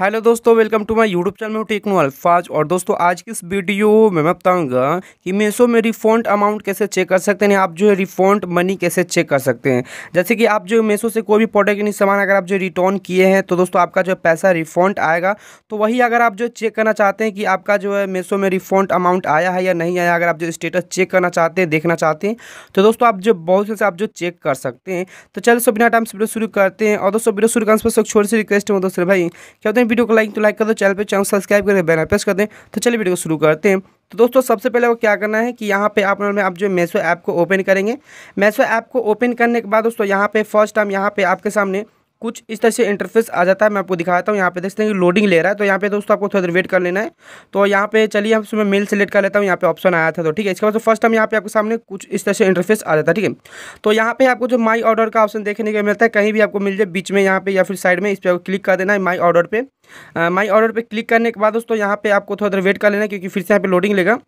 hello दोस्तों welcome to my YouTube channel में techno Alfaz और दोस्तों आज की इस वीडियो में मैं बताऊंगा कि मेसो में रिफंड अमाउंट कैसे चेक कर सकते हैं आप जो है रिफंड मनी कैसे चेक कर सकते हैं जैसे कि आप जो मेसो से कोई भी प्रोडक्ट यानी सामान अगर आप जो रिटर्न किए हैं तो दोस्तों आपका जो पैसा रिफंड आएगा तो वही अगर आप जो चेक करना चाहते हैं कि आपका जो है मेसो में रिफंड अमाउंट आया है या नहीं आया अगर आप जो स्टेटस चेक करना चाहते हैं देखना चाहते हैं तो दोस्तों आप जो बहुत से आप जो चेक कर सकते हैं तो चलो सो बिना टाइम से वीडियो शुरू करते हैं और दोस्तों वीडियो शुरू करने से छोटी सी रिक्वेस्ट है दोस्तों भाई क्या हैं हैं वीडियो को लाइक तो लाइक कर दो चैनल पर चैनल सब्सक्राइब करें बैनर प्रेस कर दें तो चलिए वीडियो को शुरू करते हैं तो दोस्तों सबसे पहले वो क्या करना है कि यहाँ पे आप में आप जो मेसो ऐप को ओपन करेंगे मेसो ऐप को ओपन करने के बाद दोस्तों यहाँ पे फर्स्ट टाइम यहाँ पे आपके सामने कुछ इस तरह से इंटरफेस आ जाता है मैं आपको दिखाता हूँ यहाँ पे देखते हैं कि लोडिंग ले रहा है तो यहाँ पे दोस्तों आपको थोड़ा देर वेट कर लेना है तो यहाँ पे चलिए हम उसमें मेल सेलेक्ट कर लेता हूँ यहाँ पे ऑप्शन आया था तो ठीक है इसके बाद तो फर्स्ट टाइम यहाँ पे आपके सामने कुछ इस तरह से इंटरफेस आ जाता है ठीक है तो यहाँ पे आपको जो माई ऑर्डर का ऑप्शन देखने को मिलता है कहीं भी आपको मिल जाए बीच में यहाँ पे या फिर साइड में इस पर आपको क्लिक कर देना है माई ऑर्डर पर माई ऑर्डर पर क्लिक करने के बाद दोस्तों यहाँ पे आपको थोड़ा देर वेट कर लेना है क्योंकि फिर से यहाँ पे लोडिंग लेगा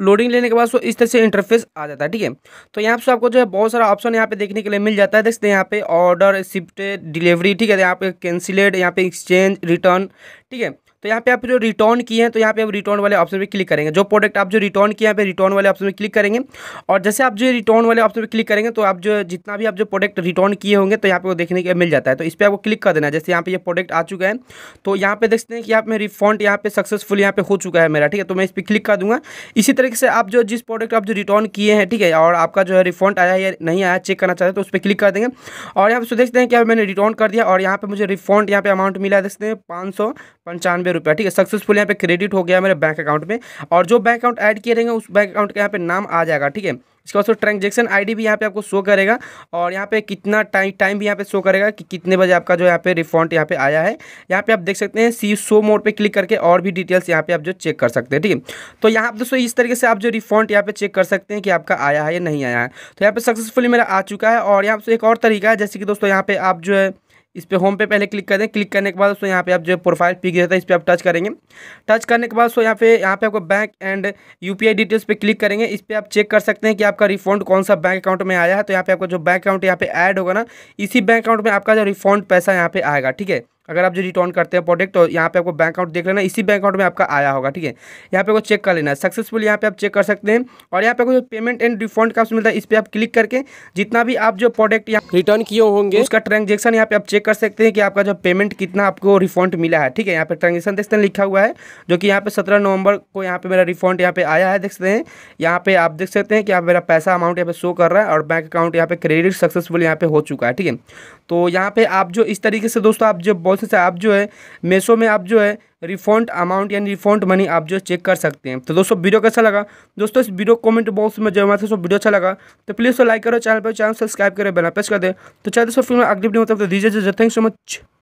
लोडिंग लेने के बाद सो इस तरह से इंटरफेस आ जाता है ठीक है तो यहाँ पे आपको जो है बहुत सारा ऑप्शन यहाँ पे देखने के लिए मिल जाता है देखते हैं यहाँ पे ऑर्डर शिफ्ट डिलीवरी ठीक है यहाँ पे कैंसिलेड यहाँ पे एक्सचेंज रिटर्न ठीक है तो यहाँ पे आप जो रिटर्न किए हैं तो यहाँ पे आप रिटर्न वाले ऑप्शन पे क्लिक करेंगे जो प्रोडक्ट आप जो रिटर्न किए यहाँ पे रिटर्न वाले ऑप्शन पे क्लिक करेंगे और जैसे आप जो रिटर्न वाले ऑप्शन पे क्लिक करेंगे तो आप जो जितना भी आप जो प्रोडक्ट रिटर्न किए होंगे तो यहाँ पे वो देखने के मिल जाता है तो इस पर आपको क्लिक कर देना है जैसे यहाँ पे ये प्रोडक्ट आ चुका है तो यहाँ पे देखते हैं कि आप मेरी फॉन्ट यहाँ पे सक्सेसफुल यहाँ पे हो चुका है मेरा ठीक है तो मैं इस पर क्लिक कर दूंगा इसी तरीके से आप जो जिस प्रोडक्ट आप जो रिटर्न किए हैं ठीक है और आपका जो है रिफंड आया या नहीं आया चेक करना चाहते तो उस पर क्लिक कर देंगे और यहाँ पे देखते हैं कि मैंने रिटर्न कर दिया और यहाँ पे मुझे रिफंड यहाँ पे अमाउंट मिला देखते हैं पाँच सौ पंचानवे रुपया ठीक है सक्सेसफुल यहाँ पे क्रेडिट हो गया मेरे बैंक अकाउंट में और जो बैंक अकाउंट ऐड किए रहेंगे उस बैंक अकाउंट का यहाँ पे नाम आ जाएगा ठीक है इसके बाद ट्रांजेक्शन आईडी भी यहाँ पे आपको शो करेगा और यहाँ पे कितना टाइम टाइम भी यहाँ पे शो करेगा कि कितने बजे आपका जो यहाँ पे रिफंड यहाँ पे आया है यहाँ पे आप देख सकते हैं सी शो मोड पे क्लिक करके और भी डिटेल्स यहाँ पे आप जो चेक कर सकते हैं ठीक है तो यहाँ दोस्तों इस तरीके से आप जो रिफंड यहाँ पे चेक कर सकते हैं कि आपका आया है या नहीं आया है तो यहाँ पे सक्सेसफुली मेरा आ चुका है और यहाँ से एक और तरीका है जैसे कि दोस्तों यहाँ पे आप जो है इस पर होम पे पहले क्लिक कर दें क्लिक करने के बाद उसको यहाँ पे आप जो प्रोफाइल पिक रहता है इस पर आप टच करेंगे टच करने के बाद सो यहाँ पे यहाँ पे आपको बैंक एंड यूपीआई डिटेल्स पे क्लिक करेंगे इस पर आप चेक कर सकते हैं कि आपका रिफंड कौन सा बैंक अकाउंट में आया है तो यहाँ पे आपका जो बैंक अकाउंट यहाँ पे ऐड होगा ना इसी बैंक अकाउंट में आपका जो रिफंड पैसा यहाँ पे आएगा ठीक है अगर आप जो रिटर्न करते हैं प्रोडक्ट तो यहाँ पे आपको बैंक अकाउंट देख लेना इसी बैंक अकाउंट में आपका आया होगा ठीक है यहाँ पे को चेक कर लेना है सक्सेसफुल यहाँ पे आप चेक कर सकते हैं और यहाँ पे आपको जो पेमेंट एंड रिफंड का ऑप्शन मिलता है इस पर आप क्लिक करके जितना भी आप जो प्रोडक्ट यहाँ रिटर्न किए होंगे उसका ट्रांजेक्शन यहाँ पे आप चेक कर सकते हैं कि आपका जो पेमेंट कितना आपको रिफंड मिला है ठीक है यहाँ पे ट्रांजेक्शन देखते हैं लिखा हुआ है जो कि यहाँ पे सत्रह नवंबर को यहाँ पे मेरा रिफंड यहाँ पे आया है देख सकते हैं यहाँ पे आप देख सकते हैं कि आप मेरा पैसा अमाउंट यहाँ पे शो कर रहा है और बैंक अकाउंट यहाँ पे क्रेडिट सक्सेसफुल यहाँ पे हो चुका है ठीक है तो यहाँ पे आप जो इस तरीके से दोस्तों आप जो बहुत से आप जो है मेसो में आप जो है रिफंड अमाउंट यानी रिफंड मनी आप जो चेक कर सकते हैं तो दोस्तों वीडियो कैसा लगा दोस्तों इस वीडियो कमेंट बॉक्स में जब हमारे वीडियो अच्छा लगा तो प्लीज़ तो लाइक करो चैनल पर चैनल सब्सक्राइब करें बेल प्रेस कर दे तो चाहे दोस्तों फिर अगली वीडियो मतलब दीजिए थैंक सो मच